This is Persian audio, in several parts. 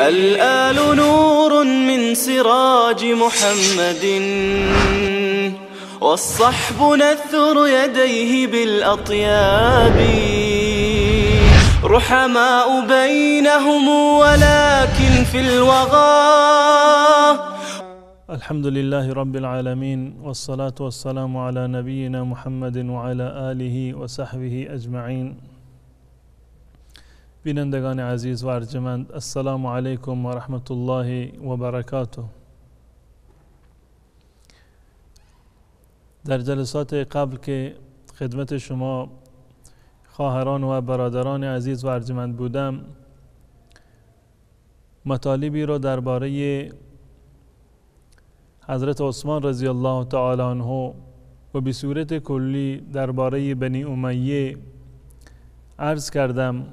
الآل نور من سراج محمد والصحب نثر يديه بالأطياب رحماء بينهم ولكن في الوغى الحمد لله رب العالمين والصلاة والسلام على نبينا محمد وعلى آله وصحبه أجمعين بینندگان عزیز و ارجمند السلام علیکم و رحمت الله و برکاته در جلسات قبل که خدمت شما خواهران و برادران عزیز و ارجمند بودم مطالبی را درباره حضرت عثمان رضی الله تعالی عنه و به صورت کلی درباره بنی امیه عرض کردم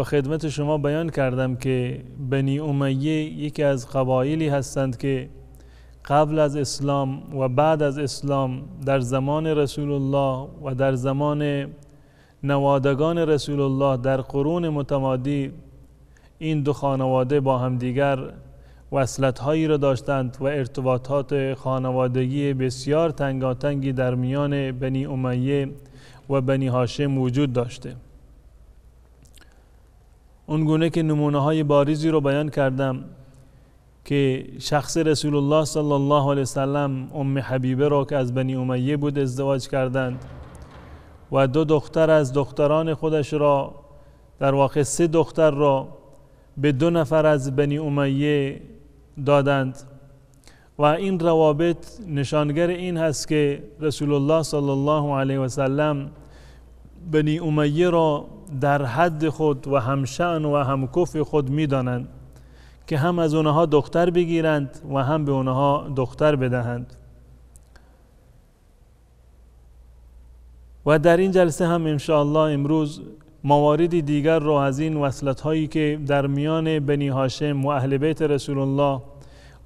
و خدمت شما بیان کردم که بنی امیه یکی از قبایلی هستند که قبل از اسلام و بعد از اسلام در زمان رسول الله و در زمان نوادگان رسول الله در قرون متمادی این دو خانواده با همدیگر وصلت هایی را داشتند و ارتباطات خانوادگی بسیار تنگاتنگی در میان بنی امیه و بنی هاشم وجود داشته گونه که نمونه های باریزی رو بیان کردم که شخص رسول الله صلی الله علیه وسلم ام حبیبه را که از بنی امیه بود ازدواج کردند و دو دختر از دختران خودش را در واقع سه دختر را به دو نفر از بنی امیه دادند و این روابط نشانگر این هست که رسول الله صلی الله علیه وسلم بنی امیه را در حد خود و همشان و همکف خود میدانند که هم از اونها دختر بگیرند و هم به اونها دختر بدهند و در این جلسه هم انشاءالله امروز موارد دیگر را از این وصلت هایی که در میان بنی هاشم و اهل بیت رسول الله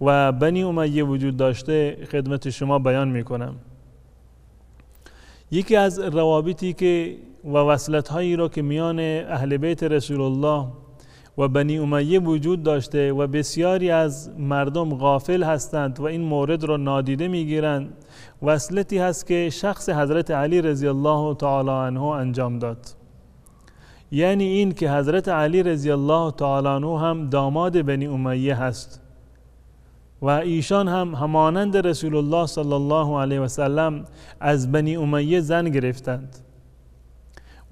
و بنی امیه وجود داشته خدمت شما بیان می کنم. یکی از روابطی که و وصلت هایی را که میان اهل بیت رسول الله و بنی امیه وجود داشته و بسیاری از مردم غافل هستند و این مورد را نادیده میگیرند وصلتی هست که شخص حضرت علی رضی الله تعالی عنه انجام داد یعنی این که حضرت علی رضی الله تعالی عنه هم داماد بنی امیه هست و ایشان هم همانند رسول الله صلی الله علیه و سلم از بنی امیه زن گرفتند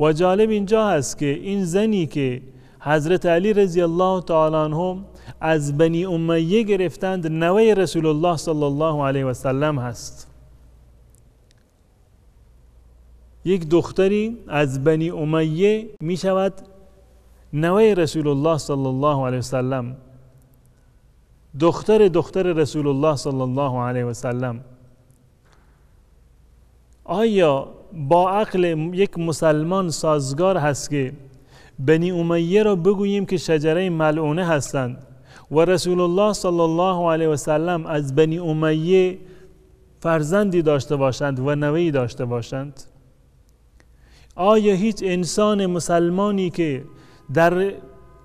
و جالب اینجا هست که این زنی که حضرت علی رضی الله تعالی عنهم از بنی امیه گرفتند نوه رسول الله صلی الله علیه و سلم هست یک دختری از بنی امیه می شود نوه رسول الله صلی الله علیه و سلم دختر دختر رسول الله صلی الله علیه و آیا با عقل یک مسلمان سازگار هست که بنی امیه را بگوییم که شجره ملعونه هستند و رسول الله صلی الله علیه و از بنی امیه فرزندی داشته باشند و نوهی داشته باشند آیا هیچ انسان مسلمانی که در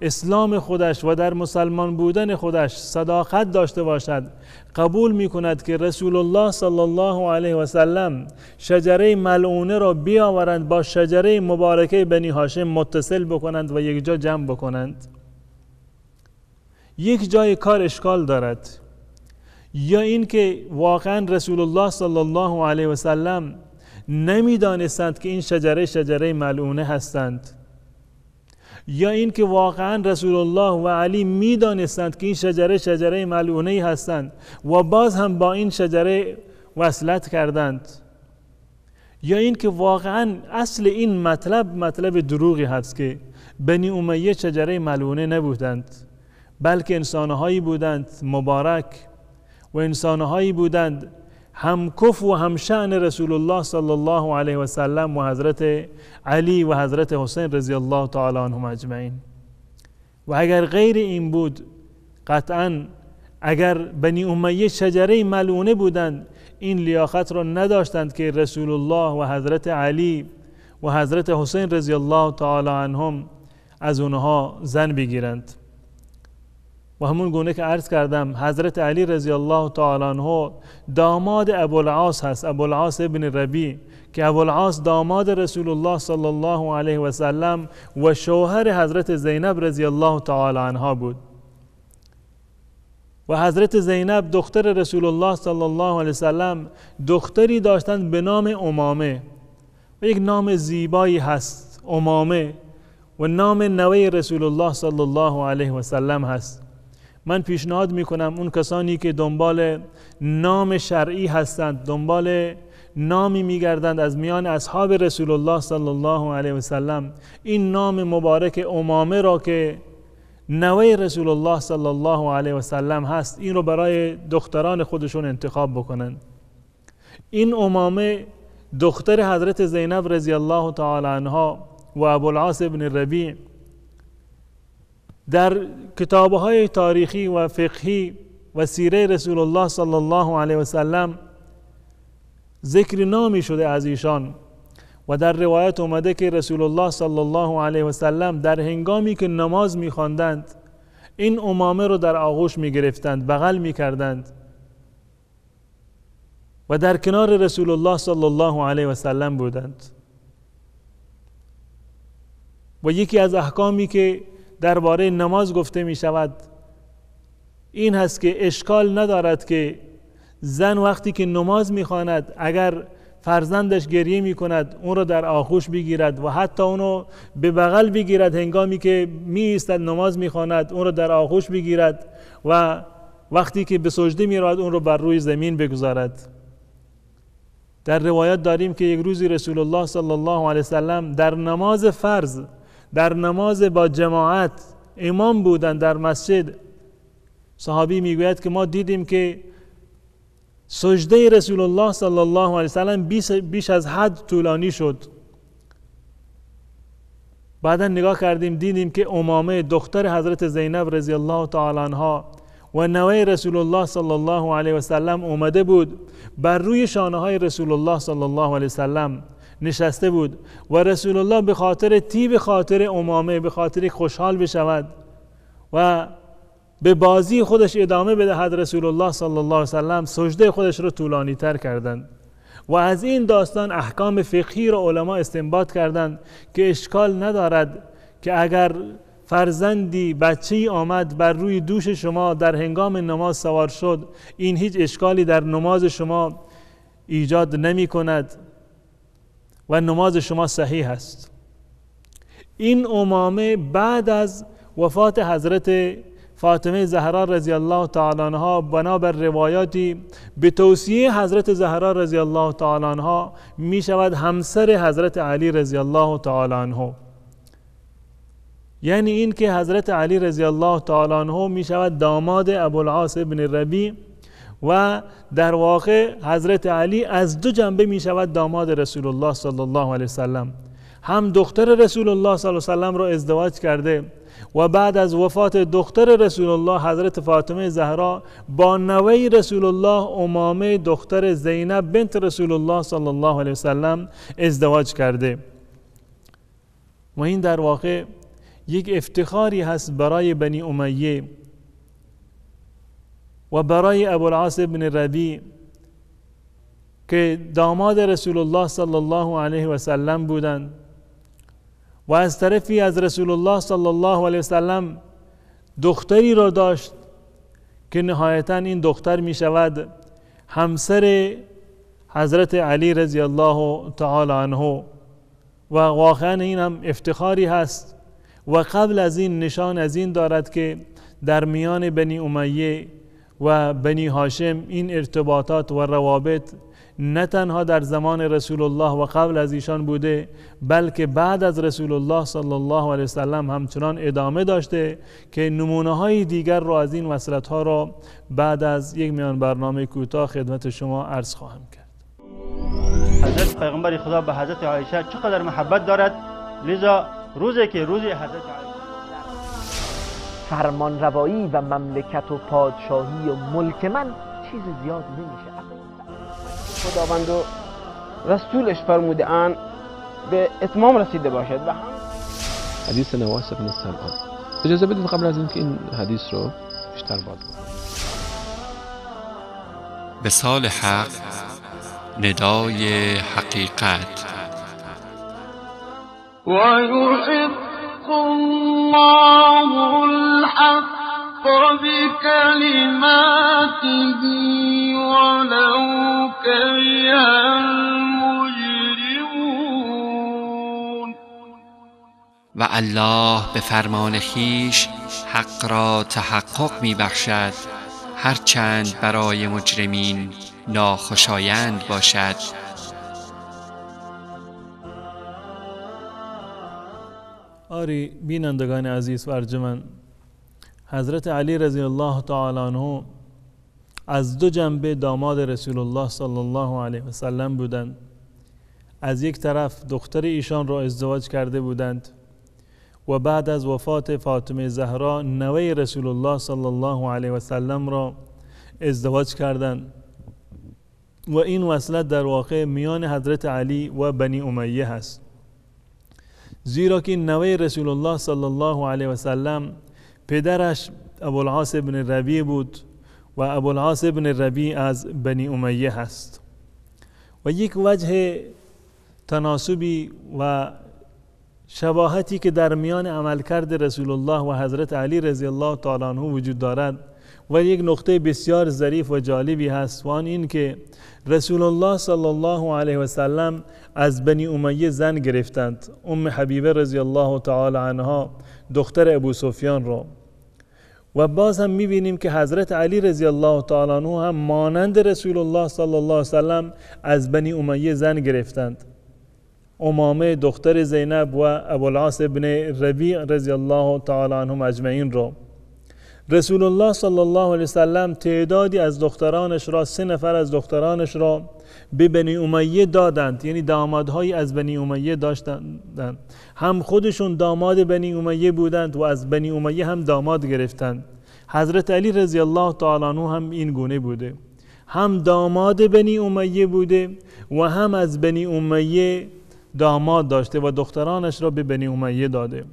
اسلام خودش و در مسلمان بودن خودش صداقت داشته باشد قبول می کند که رسول الله صلی الله علیه و سلم شجره ملعونه را بیاورند با شجره مبارکه بنی هاشم متصل بکنند و یک جا جمع بکنند یک جای کار اشکال دارد یا اینکه واقعا رسول الله صلی الله علیه و سلم نمیدانستند که این شجره شجره ملعونه هستند یا اینکه واقعا رسول الله و علی میدانستند که این شجره شجره ملعونه هستند و باز هم با این شجره وصلت کردند یا اینکه واقعا اصل این مطلب مطلب دروغی هست که بنی امیه شجره ملعونه نبودند بلکه انسانهایی بودند مبارک و انسانهایی بودند همکف و همشان رسول الله صلی الله علیه و سلم و حضرت علی و حضرت حسین رضی الله تعالی عنهم اجمعین و اگر غیر این بود قطعا اگر بنی امیه شجره ملونه بودند این لیاقت را نداشتند که رسول الله و حضرت علی و حضرت حسین رضی الله تعالی عنهم از اونها زن بگیرند و همون گونه که عرض کردم حضرت علی رضی الله تعالی عنه داماد ابوالعاص هست ابوالعاص ابن ربی که ابوالعاص داماد رسول الله صلی الله علیه و سلم و شوهر حضرت زینب رضی الله تعالی عنها بود و حضرت زینب دختر رسول الله صلی الله علیه و سلم دختری داشتند به نام امامه و یک نام زیبایی هست امامه و نام نوی رسول الله صلی الله علیه و سلم هست من پیشنهاد میکنم اون کسانی که دنبال نام شرعی هستند دنبال نامی میگردند از میان اصحاب رسول الله صلی الله علیه و سلم این نام مبارک امامه را که نوه رسول الله صلی الله علیه و سلم هست این رو برای دختران خودشون انتخاب بکنند این امامه دختر حضرت زینب رضی الله تعالی عنها و العاص بن ربیع در کتابهای تاریخی و فقهی و سیره رسول الله صلی الله علیه وسلم ذکر نامی شده از ایشان و در روایت اومده که رسول الله صلی الله علیه وسلم در هنگامی که نماز میخواندند این امامه رو در آغوش گرفتند بغل کردند و در کنار رسول الله صلی الله علیه وسلم بودند و یکی از احکامی که درباره نماز گفته می شود این هست که اشکال ندارد که زن وقتی که نماز میخواند اگر فرزندش گریه می کند اون را در آخوش بگیرد و حتی اون اونو به بغل بگیرد هنگامی که می ایستد نماز میخواند اون را در آخوش بگیرد و وقتی که به سجده می اون را رو بر روی زمین بگذارد در روایت داریم که یک روزی رسول الله صلی الله علیه وسلم در نماز فرض در نماز با جماعت امام بودن در مسجد صحابی میگوید که ما دیدیم که سجده رسول الله صلی الله علیه وسلم بیش از حد طولانی شد بعدا نگاه کردیم دیدیم که امامه دختر حضرت زینب رضی الله تعالی عنها و نوه رسول الله صلی الله علیه وسلم اومده بود بر روی شانه های رسول الله صلی الله علیه وسلم نشسته بود و رسول الله به خاطر تی به خاطر امامه به خاطر خوشحال بشود و به بازی خودش ادامه بدهد رسول الله صلی الله علیه وسلم سجده خودش رو طولانی تر کردند و از این داستان احکام فقهی را علما استنباط کردند که اشکال ندارد که اگر فرزندی بچه ای آمد بر روی دوش شما در هنگام نماز سوار شد این هیچ اشکالی در نماز شما ایجاد نمی کند و نماز شما صحیح است این امامه بعد از وفات حضرت فاطمه زهرا رضی الله تعالی عنها بنابر روایاتی به توصیه حضرت زهرا رضی الله تعالی عنها می شود همسر حضرت علی رضی الله تعالی عنه یعنی این که حضرت علی رضی الله تعالی عنه می شود داماد العاص ابن ربی و در واقع حضرت علی از دو جنبه می شود داماد رسول الله صلی الله علیه وسلم هم دختر رسول الله صلی الله علیه وسلم را ازدواج کرده و بعد از وفات دختر رسول الله حضرت فاطمه زهرا با نوه رسول الله امامه دختر زینب بنت رسول الله صلی الله علیه وسلم ازدواج کرده و این در واقع یک افتخاری هست برای بنی امیه و برای العاص بن ربی که داماد رسول الله صلی الله علیه و سلم بودند و از طرفی از رسول الله صلی الله علیه و سلم دختری را داشت که نهایتا این دختر می شود همسر حضرت علی رضی الله تعالی عنه و واقعا این هم افتخاری هست و قبل از این نشان از این دارد که در میان بنی امیه و بنی هاشم این ارتباطات و روابط نه تنها در زمان رسول الله و قبل از ایشان بوده بلکه بعد از رسول الله صلی الله علیه وسلم همچنان ادامه داشته که نمونه های دیگر را از این وصلت ها را بعد از یک میان برنامه کوتاه خدمت شما عرض خواهم کرد حضرت پیغمبر خدا به حضرت عایشه چقدر محبت دارد لذا روزی که روزی حضرت فرمان روایی و مملکت و پادشاهی و ملک من چیز زیاد نمیشه خداوند و رسولش فرموده ان به اتمام رسیده باشد و هم حدیث نواس بن سمعان اجازه بدید قبل از اینکه این حدیث رو بیشتر باز به سال حق ندای حقیقت و الحق و الله به فرمان خیش حق را تحقق میبخشد هرچند برای مجرمین ناخوشایند باشد آری بینندگان عزیز و ارجمند حضرت علی رضی الله تعالی عنه از دو جنبه داماد رسول الله صلی الله علیه و سلم بودند از یک طرف دختر ایشان را ازدواج کرده بودند و بعد از وفات فاطمه زهرا نوه رسول الله صلی الله علیه و سلم را ازدواج کردند و این وصلت در واقع میان حضرت علی و بنی امیه است. زیرا که نوه رسول الله صلی الله علیه و سلم پدرش العاص ابن ربی بود و ابو العاص ابن ربی از بنی امیه هست و یک وجه تناسبی و شباهتی که در میان عملکرد رسول الله و حضرت علی رضی الله تعالی عنه وجود دارد و یک نقطه بسیار ظریف و جالبی هست و این که رسول الله صلی الله علیه و سلم از بنی امیه زن گرفتند ام حبیبه رضی الله تعالی عنها دختر ابو سفیان را و باز هم میبینیم که حضرت علی رضی الله تعالی عنه هم مانند رسول الله صلی الله علیه سلم از بنی امیه زن گرفتند امامه دختر زینب و ابوالعاص ابن ربیع رضی الله تعالی عنهم اجمعین رو رسول الله صلی الله علیه وسلم تعدادی از دخترانش را سه نفر از دخترانش را به بنی امیه دادند یعنی دامادهایی از بنی امیه داشتند هم خودشون داماد بنی امیه بودند و از بنی امیه هم داماد گرفتند حضرت علی رضی الله تعالی عنه هم این گونه بوده هم داماد بنی امیه بوده و هم از بنی امیه داماد داشته و دخترانش را به بنی امیه داده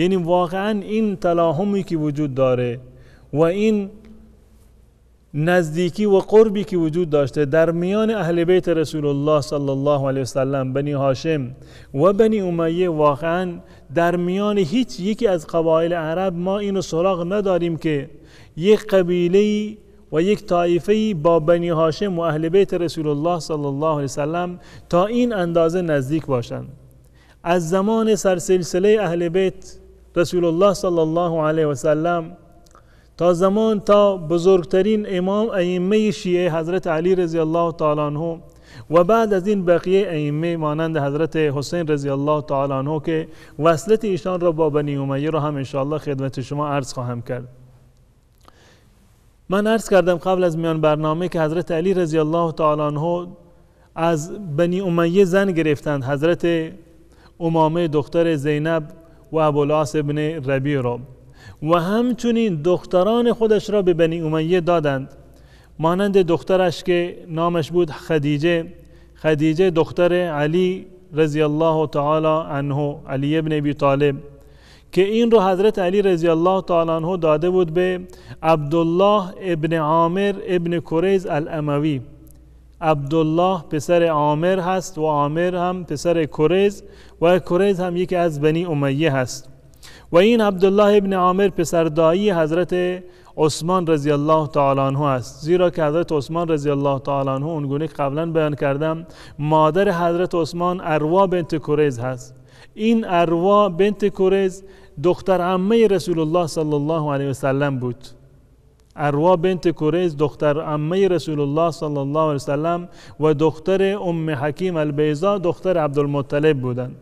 یعنی واقعا این تلاهمی که وجود داره و این نزدیکی و قربی که وجود داشته در میان اهل بیت رسول الله صلی الله علیه وسلم بنی هاشم و بنی امیه واقعا در میان هیچ یکی از قبایل عرب ما اینو سراغ نداریم که یک قبیله و یک طایفه با بنی هاشم و اهل بیت رسول الله صلی الله علیه وسلم تا این اندازه نزدیک باشند از زمان سرسلسله اهل بیت رسول الله صلی الله علیه و سلم تا زمان تا بزرگترین امام ائمه شیعه حضرت علی رضی الله تعالی عنه و بعد از این بقیه ائمه مانند حضرت حسین رضی الله تعالی عنه که وصلت ایشان را با بنی امیه را هم انشاءالله خدمت شما عرض خواهم کرد من عرض کردم قبل از میان برنامه که حضرت علی رضی الله تعالی عنه از بنی امیه زن گرفتند حضرت امامه دختر زینب و ابن ربی را و همچنین دختران خودش را به بنی امیه دادند مانند دخترش که نامش بود خدیجه خدیجه دختر علی رضی الله تعالی عنه علی ابن ابی طالب که این رو حضرت علی رضی الله تعالی عنه داده بود به عبدالله ابن عامر ابن کریز الاموی عبدالله پسر عامر هست و عامر هم پسر کریز و کریز هم یکی از بنی امیه هست و این عبدالله ابن عامر پسر دایی حضرت عثمان رضی الله تعالی عنه است زیرا که حضرت عثمان رضی الله تعالی عنه اونگونه که قبلا بیان کردم مادر حضرت عثمان اروا بنت کورز هست این اروا بنت کورز دختر عمه رسول الله صلی الله علیه وسلم بود اروا بنت کریز دختر عمه رسول الله صلی الله علیه وسلم و دختر ام حکیم البیزا دختر عبدالمطلب بودند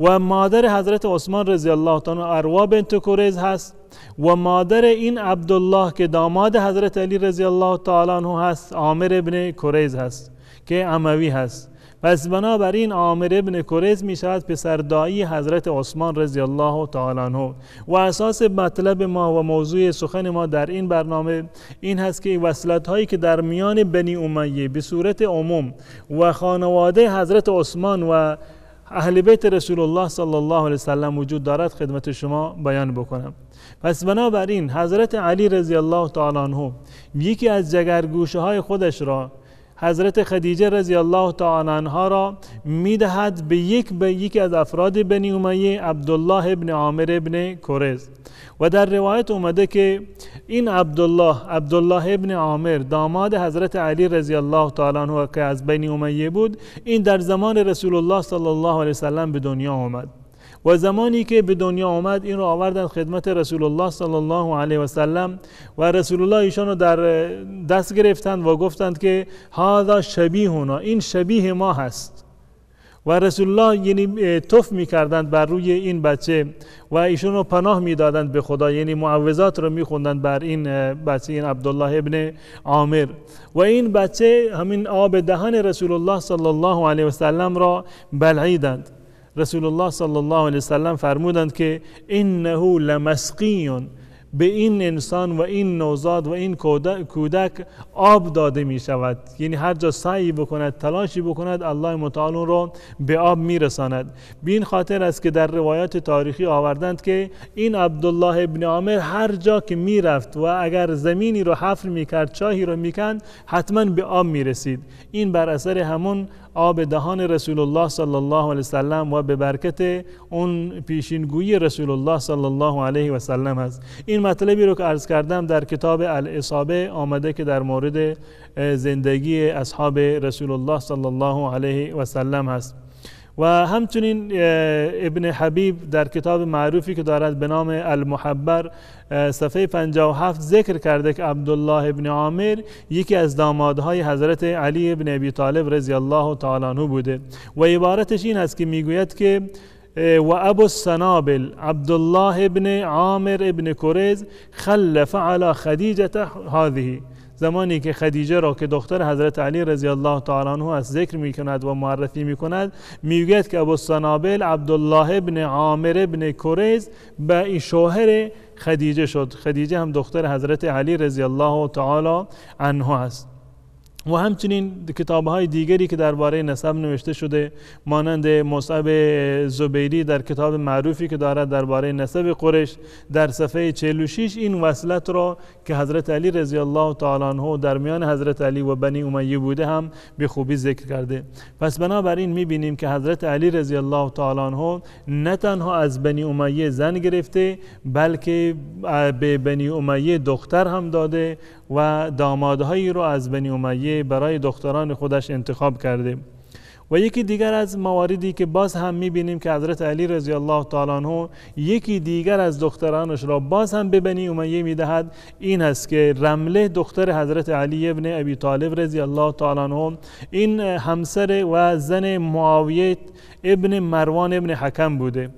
و مادر حضرت عثمان رضی الله تعالی اروا بنت کریز هست و مادر این عبدالله که داماد حضرت علی رضی الله تعالی هست عامر ابن کوریز هست که اموی هست پس بنابراین عامر ابن کرز می شود پسر دایی حضرت عثمان رضی الله تعالی عنه و اساس مطلب ما و موضوع سخن ما در این برنامه این هست که وصلت هایی که در میان بنی امیه به صورت عموم و خانواده حضرت عثمان و اهل بیت رسول الله صلی الله علیه وسلم وجود دارد خدمت شما بیان بکنم پس بنابراین حضرت علی رضی الله تعالی عنه یکی از جگرگوشه های خودش را حضرت خدیجه رضی الله تعالی عنها را میدهد به یک به یکی از افراد بنی امیه عبدالله ابن عامر ابن کرز و در روایت اومده که این عبدالله عبدالله ابن عامر داماد حضرت علی رضی الله تعالی عنه که از بنی امیه بود این در زمان رسول الله صلی الله علیه وسلم به دنیا آمد و زمانی که به دنیا آمد این رو آوردن خدمت رسول الله صلی الله علیه و سلم و رسول الله ایشان رو در دست گرفتند و گفتند که هذا شبیه اونا این شبیه ما هست و رسول الله یعنی توف کردند بر روی این بچه و ایشان رو پناه میدادند به خدا یعنی معوضات رو خوندند بر این بچه این عبدالله ابن عامر و این بچه همین آب دهن رسول الله صلی الله علیه و را بلعیدند رسول الله صلی الله علیه وسلم فرمودند که انه لمسقیون به این انسان و این نوزاد و این کودک آب داده می شود یعنی هر جا سعی بکند تلاشی بکند الله متعال را به آب می رساند به این خاطر است که در روایات تاریخی آوردند که این عبدالله ابن عامر هر جا که می رفت و اگر زمینی رو حفر می کرد چاهی رو می کند حتما به آب می رسید این بر اثر همون آب دهان رسول الله صلی الله علیه وسلم و به برکت اون پیشینگویی رسول الله صلی الله علیه وسلم هست این مطلبی رو که عرض کردم در کتاب الاصابه آمده که در مورد زندگی اصحاب رسول الله صلی الله علیه وسلم هست و همچنین ابن حبیب در کتاب معروفی که دارد به نام المحبر صفحه 57 ذکر کرده که عبدالله ابن عامر یکی از دامادهای حضرت علی ابن ابی طالب رضی الله تعالی عنه بوده و عبارتش این است که میگوید که و ابو السنابل عبدالله ابن عامر ابن کرز خلف علی خدیجه هذه زمانی که خدیجه را که دختر حضرت علی رضی الله تعالی عنه از ذکر می کند و معرفی می کند میگوید که ابو سنابل عبدالله ابن عامر ابن کریز به این شوهر خدیجه شد خدیجه هم دختر حضرت علی رضی الله تعالی عنه است و همچنین کتاب های دیگری که درباره نسب نوشته شده مانند مصعب زبیری در کتاب معروفی که دارد درباره نسب قرش در صفحه 46 این وصلت را که حضرت علی رضی الله تعالی عنه در میان حضرت علی و بنی امیه بوده هم به خوبی ذکر کرده پس بنابراین میبینیم که حضرت علی رضی الله تعالی عنه نه تنها از بنی امیه زن گرفته بلکه به بنی امیه دختر هم داده و دامادهایی رو از بنی امیه برای دختران خودش انتخاب کرده و یکی دیگر از مواردی که باز هم میبینیم که حضرت علی رضی الله تعالی عنه یکی دیگر از دخترانش را باز هم به بنی امیه میدهد این است که رمله دختر حضرت علی ابن ابی طالب رضی الله تعالی عنه این همسر و زن معاویه ابن مروان ابن حکم بوده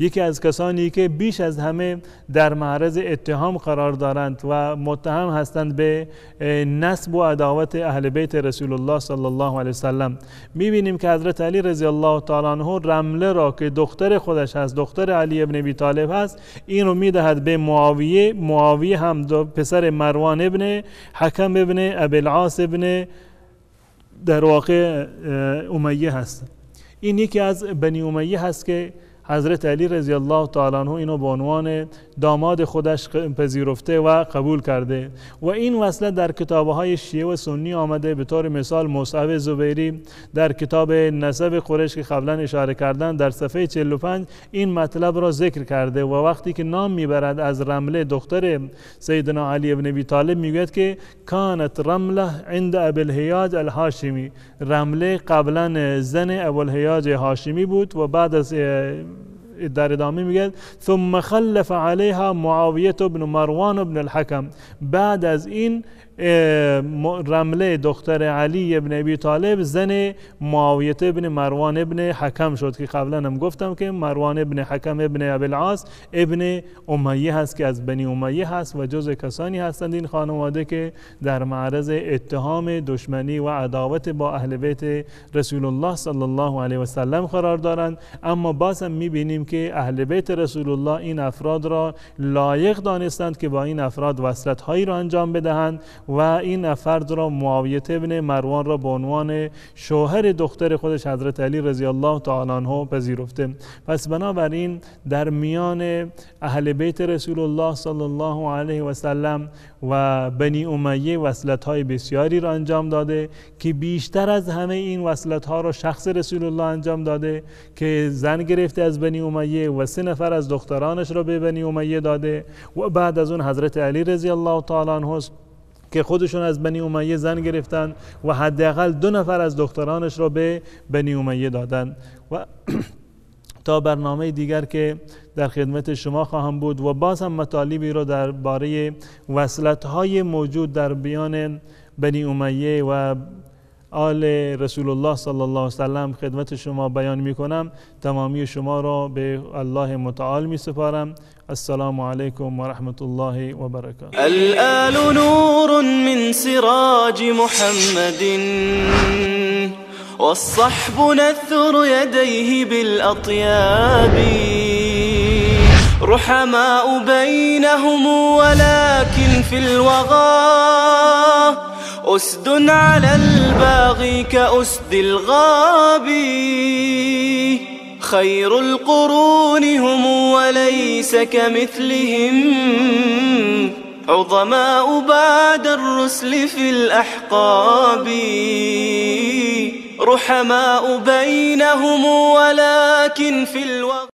یکی از کسانی که بیش از همه در معرض اتهام قرار دارند و متهم هستند به نسب و عداوت اهل بیت رسول الله صلی الله علیه وسلم میبینیم که حضرت علی رضی الله تعالی عنه رمله را که دختر خودش هست دختر علی ابن ابی طالب هست این رو میدهد به معاویه معاویه هم پسر مروان ابن حکم ابن ابوالعاص ابن در واقع امیه هست این یکی از بنی امیه هست که حضرت علی رضی الله تعالی عنه اینو به عنوان داماد خودش پذیرفته و قبول کرده و این وصله در کتابه های شیعه و سنی آمده به طور مثال مصعب زبیری در کتاب نسب قریش که قبلا اشاره کردن در صفحه 45 این مطلب را ذکر کرده و وقتی که نام میبرد از رمله دختر سیدنا علی ابن ابی طالب میگوید که کانت رمله عند ابوالهیاج الهاشمی رمله قبلا زن ابوالهیاج هاشمی بود و بعد از در ادامه میگه ثم خلف عليها معاویه بن مروان بن الحکم بعد از این رمله دختر علی ابن ابی طالب زن معاویت ابن مروان ابن حکم شد که قبلا هم گفتم که مروان ابن حکم ابن العاص ابن امیه هست که از بنی امیه هست و جز کسانی هستند این خانواده که در معرض اتهام دشمنی و عداوت با اهل بیت رسول الله صلی الله علیه و سلم قرار دارند اما باز هم میبینیم که اهل بیت رسول الله این افراد را لایق دانستند که با این افراد وصلت هایی را انجام بدهند و این فرد را معاویه ابن مروان را به عنوان شوهر دختر خودش حضرت علی رضی الله تعالی عنه پذیرفته پس بنابراین در میان اهل بیت رسول الله صلی الله علیه و سلم و بنی امیه وصلت های بسیاری را انجام داده که بیشتر از همه این وصلت ها را شخص رسول الله انجام داده که زن گرفته از بنی امیه و سه نفر از دخترانش را به بنی امیه داده و بعد از اون حضرت علی رضی الله تعالی عنه که خودشون از بنی امیه زن گرفتن و حداقل دو نفر از دخترانش را به بنی امیه دادن و تا برنامه دیگر که در خدمت شما خواهم بود و باز هم مطالبی را درباره وصلت های موجود در بیان بنی امیه و آل رسول الله صلی الله علیه وسلم خدمت شما بیان می کنم تمامی شما را به الله متعال می سپارم السلام عليكم ورحمة الله وبركاته الآل نور من سراج محمد والصحب نثر يديه بالأطياب رحماء بينهم ولكن في الوغى أسد على الباغي كأسد الغابي خير القرون هم وليس كمثلهم عظماء بعد الرسل في الأحقاب رحماء بينهم ولكن في الوقت